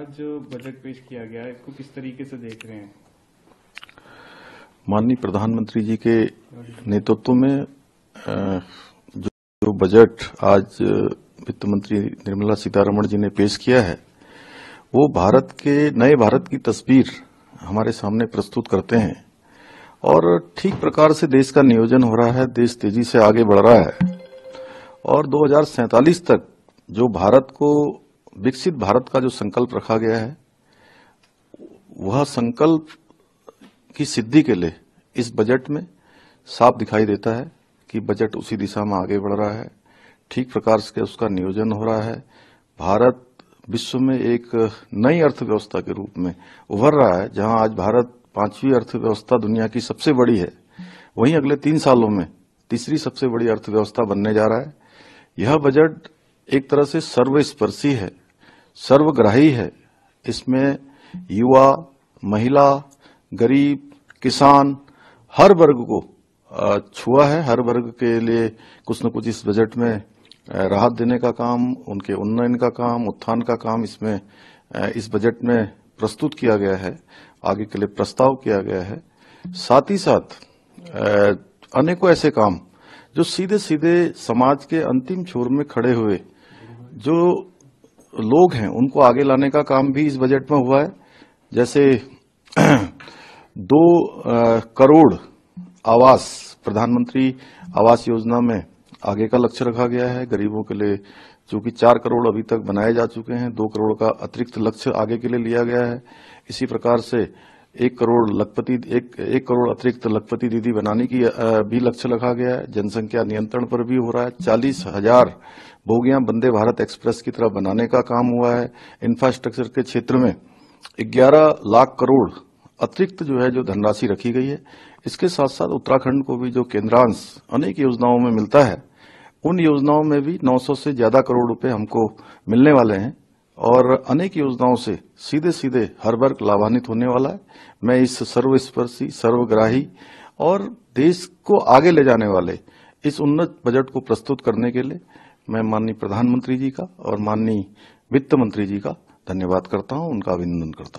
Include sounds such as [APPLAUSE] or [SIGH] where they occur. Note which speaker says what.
Speaker 1: आज जो बजट पेश किया गया है इसको किस तरीके से देख रहे हैं माननीय प्रधानमंत्री जी के नेतृत्व में जो बजट आज वित्त मंत्री निर्मला सीतारमण जी ने पेश किया है वो भारत के नए भारत की तस्वीर हमारे सामने प्रस्तुत करते हैं और ठीक प्रकार से देश का नियोजन हो रहा है देश तेजी से आगे बढ़ रहा है और दो तक जो भारत को विकसित भारत का जो संकल्प रखा गया है वह संकल्प की सिद्धि के लिए इस बजट में साफ दिखाई देता है कि बजट उसी दिशा में आगे बढ़ रहा है ठीक प्रकार से उसका नियोजन हो रहा है भारत विश्व में एक नई अर्थव्यवस्था के रूप में उभर रहा है जहां आज भारत पांचवी अर्थव्यवस्था दुनिया की सबसे बड़ी है वहीं अगले तीन सालों में तीसरी सबसे बड़ी अर्थव्यवस्था बनने जा रहा है यह बजट एक तरह से सर्वस्पर्शी है सर्वग्राही है इसमें युवा महिला गरीब किसान हर वर्ग को छुआ है हर वर्ग के लिए कुछ न कुछ इस बजट में राहत देने का काम उनके उन्नयन का काम उत्थान का काम इसमें इस बजट में प्रस्तुत किया गया है आगे के लिए प्रस्ताव किया गया है साथ ही साथ अनेकों ऐसे काम जो सीधे सीधे समाज के अंतिम छोर में खड़े हुए जो लोग हैं उनको आगे लाने का काम भी इस बजट में हुआ है जैसे [CLEARS THROAT] दो करोड़ आवास प्रधानमंत्री आवास योजना में आगे का लक्ष्य रखा गया है गरीबों के लिए चूंकि चार करोड़ अभी तक बनाए जा चुके हैं दो करोड़ का अतिरिक्त लक्ष्य आगे के लिए लिया गया है इसी प्रकार से एक करोड़ लखपति एक एक करोड़ अतिरिक्त लखपति दीदी बनाने की भी लक्ष्य रखा गया है जनसंख्या नियंत्रण पर भी हो रहा है चालीस हजार बोगियां वंदे भारत एक्सप्रेस की तरह बनाने का काम हुआ है इंफ्रास्ट्रक्चर के क्षेत्र में ग्यारह लाख करोड़ अतिरिक्त जो है जो धनराशि रखी गई है इसके साथ साथ उत्तराखंड को भी जो केंद्रांश अनेक योजनाओं में मिलता है उन योजनाओं में भी 900 से ज्यादा करोड़ रुपए हमको मिलने वाले हैं और अनेक योजनाओं से सीधे सीधे हर वर्ग लाभान्वित होने वाला है मैं इस सर्वस्पर्शी सर्वग्राही और देश को आगे ले जाने वाले इस उन्नत बजट को प्रस्तुत करने के लिए मैं माननीय प्रधानमंत्री जी का और माननीय वित्त मंत्री जी का धन्यवाद करता हूं उनका अभिनंदन करता हूं